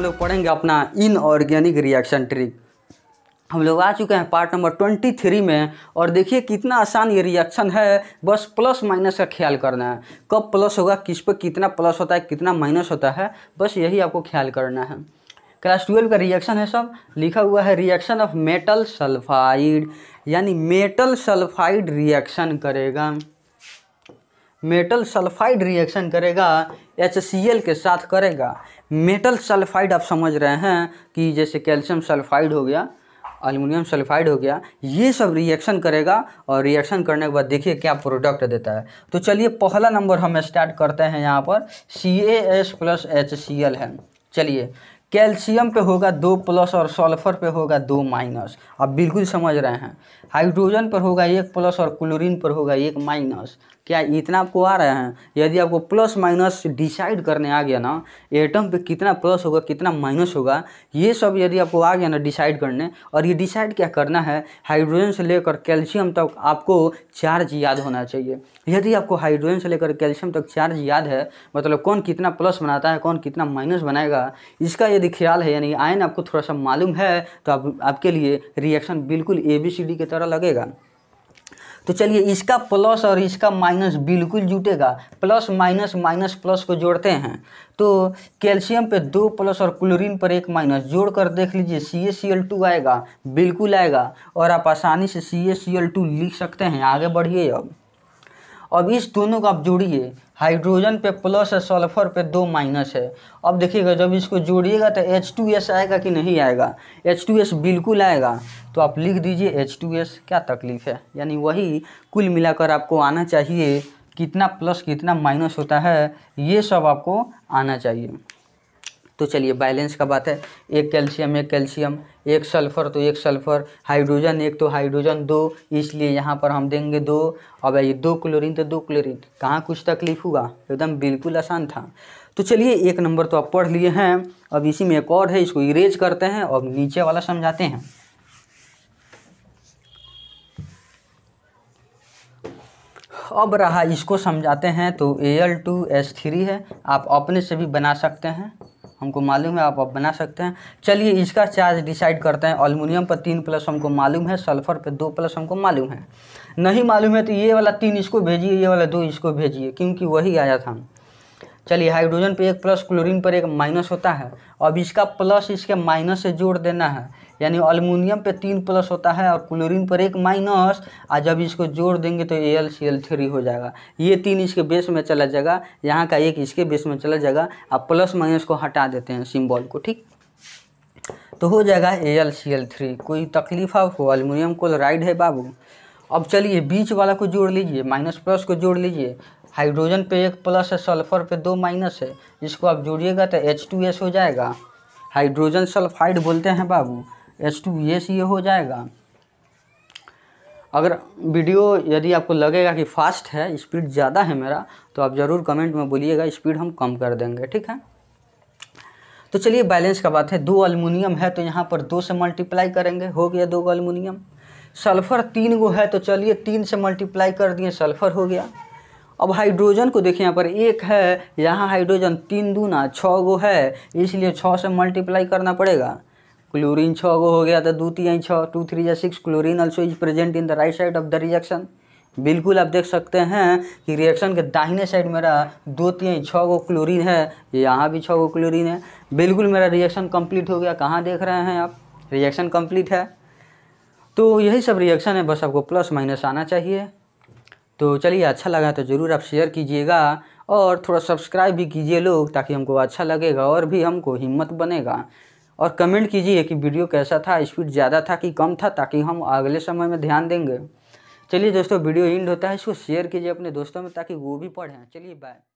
हम लोग पढ़ेंगे अपना इनऑर्गेनिक रिएक्शन ट्रिक हम लोग आ चुके हैं पार्ट नंबर ट्वेंटी थ्री में और देखिए कितना आसान ये रिएक्शन है बस प्लस माइनस का ख्याल करना है कब प्लस होगा किस पे कितना प्लस होता है कितना माइनस होता है बस यही आपको ख्याल करना है क्लास ट्वेल्व का रिएक्शन है सब लिखा हुआ है रिएक्शन ऑफ मेटल सल्फाइड यानी मेटल सल्फाइड रिएक्शन करेगा मेटल सल्फाइड रिएक्शन करेगा एच के साथ करेगा मेटल सल्फाइड आप समझ रहे हैं कि जैसे कैल्शियम सल्फाइड हो गया अल्मीनियम सल्फाइड हो गया ये सब रिएक्शन करेगा और रिएक्शन करने के बाद देखिए क्या प्रोडक्ट देता है तो चलिए पहला नंबर हम स्टार्ट करते हैं यहाँ पर C A S plus H C L है चलिए कैल्शियम पे होगा दो प्लस और सल्फर पे होगा दो माइनस आप बिल्कुल समझ रहे हैं हाइड्रोजन पर होगा एक प्लस और क्लोरीन पर होगा एक माइनस क्या इतना आपको आ रहा है यदि आपको प्लस माइनस डिसाइड करने आ गया ना एटम पे कितना प्लस होगा कितना माइनस होगा ये सब यदि आपको आ गया ना डिसाइड करने और ये डिसाइड क्या करना है हाइड्रोजन से लेकर कैल्शियम तक आपको चार्ज याद होना चाहिए यदि आपको हाइड्रोजन से लेकर कैल्शियम तक चार्ज याद है मतलब कौन कितना प्लस बनाता है कौन कितना माइनस बनाएगा इसका यदि ख्याल है यानी आयन आपको थोड़ा सा मालूम है तो आप, आपके लिए रिएक्शन बिल्कुल ए बी सी डी की तरह लगेगा तो चलिए इसका प्लस और इसका माइनस बिल्कुल जुटेगा प्लस माइनस माइनस प्लस को जोड़ते हैं तो कैल्शियम पे दो प्लस और क्लोरीन पर एक माइनस जोड़ कर देख लीजिए सी ए सी एल टू आएगा बिल्कुल आएगा और आप आसानी से सी ए सी एल टू लिख सकते हैं आगे बढ़िए अब अब इस दोनों को आप जोड़िए हाइड्रोजन पे प्लस है सल्फर पे दो माइनस है अब देखिएगा जब इसको जोड़िएगा तो एच टू एस आएगा कि नहीं आएगा एच टू एस बिल्कुल आएगा तो आप लिख दीजिए एच टू एस क्या तकलीफ है यानी वही कुल मिलाकर आपको आना चाहिए कितना प्लस कितना माइनस होता है ये सब आपको आना चाहिए तो चलिए बैलेंस का बात है एक कैल्शियम एक कैल्शियम एक सल्फर तो एक सल्फर हाइड्रोजन एक तो हाइड्रोजन दो इसलिए यहाँ पर हम देंगे दो और भाई दो क्लोरीन तो दो क्लोरीन कहाँ कुछ तकलीफ हुआ एकदम बिल्कुल आसान था तो चलिए एक नंबर तो आप पढ़ लिए हैं अब इसी में एक और है इसको इरेज करते हैं और नीचे वाला समझाते हैं अब रहा इसको समझाते हैं तो A L two S three है आप अपने से भी बना सकते हैं हमको मालूम है आप अब बना सकते हैं चलिए इसका चार्ज डिसाइड करते हैं अल्मोनियम पर तीन प्लस हमको मालूम है सल्फर पर दो प्लस हमको मालूम है नहीं मालूम है तो ये वाला तीन इसको भेजिए ये वाला दो इसको भेजिए क्योंकि वही आया था चलिए हाइड्रोजन पर एक प्लस क्लोरिन पर एक माइनस होता है अब इसका प्लस इसके माइनस से जोड़ देना है यानी अल्मोनियम पे तीन प्लस होता है और क्लोरीन पर एक माइनस और जब इसको जोड़ देंगे तो A L C L three हो जाएगा ये तीन इसके बेस में चला जाएगा यहाँ का एक इसके बेस में चला जाएगा आप प्लस माइनस को हटा देते हैं सिम्बॉल को ठीक तो हो जाएगा A L C L three कोई तकलीफ आप हो अलमुनियम क्लोराइड है बाबू अब चलिए बीच वाला को जोड़ लीजिए माइनस प्लस को जोड़ लीजिए हाइड्रोजन पे एक प्लस है सल्फर पे दो माइनस है इसको आप जोड़िएगा तो एच टू एस हो जाएगा हाइड्रोजन सल्फाइड बोलते हैं बाबू एच टू एस ये हो जाएगा अगर वीडियो यदि आपको लगेगा कि फास्ट है स्पीड ज़्यादा है मेरा तो आप ज़रूर कमेंट में बोलिएगा स्पीड हम कम कर देंगे ठीक है तो चलिए बैलेंस का बात है दो अल्मोनियम है तो यहाँ पर दो से मल्टीप्लाई करेंगे हो गया दो अल्मोनियम सल्फ़र तीन गो है तो चलिए तीन से मल्टीप्लाई कर दिए सल्फ़र हो गया अब हाइड्रोजन को देखिए यहाँ पर एक है यहाँ हाइड्रोजन तीन दूना छः गो है इसलिए छः से मल्टीप्लाई करना पड़ेगा क्लोरीन छः गो हो गया तो दू तीन छः टू थ्री या six chlorine also is present in the right side of the reaction बिल्कुल आप देख सकते हैं कि रिएक्शन के दाहिने साइड मेरा दो तीन छः गो क्लोरीन है यहाँ भी छः गो क्लोरीन है बिल्कुल मेरा रिएक्शन कंप्लीट हो गया कहाँ देख रहे हैं आप रिएक्शन कंप्लीट है तो यही सब रिएक्शन है बस आपको प्लस माइनस आना चाहिए तो चलिए अच्छा लगा तो ज़रूर आप शेयर कीजिएगा और थोड़ा सब्सक्राइब भी कीजिए लोग ताकि हमको अच्छा लगेगा और भी हमको हिम्मत बनेगा और कमेंट कीजिए कि वीडियो कैसा था स्पीड ज़्यादा था कि कम था ताकि हम अगले समय में ध्यान देंगे चलिए दोस्तों वीडियो इंड होता है इसको शेयर कीजिए अपने दोस्तों में ताकि वो भी पढ़ें चलिए बाय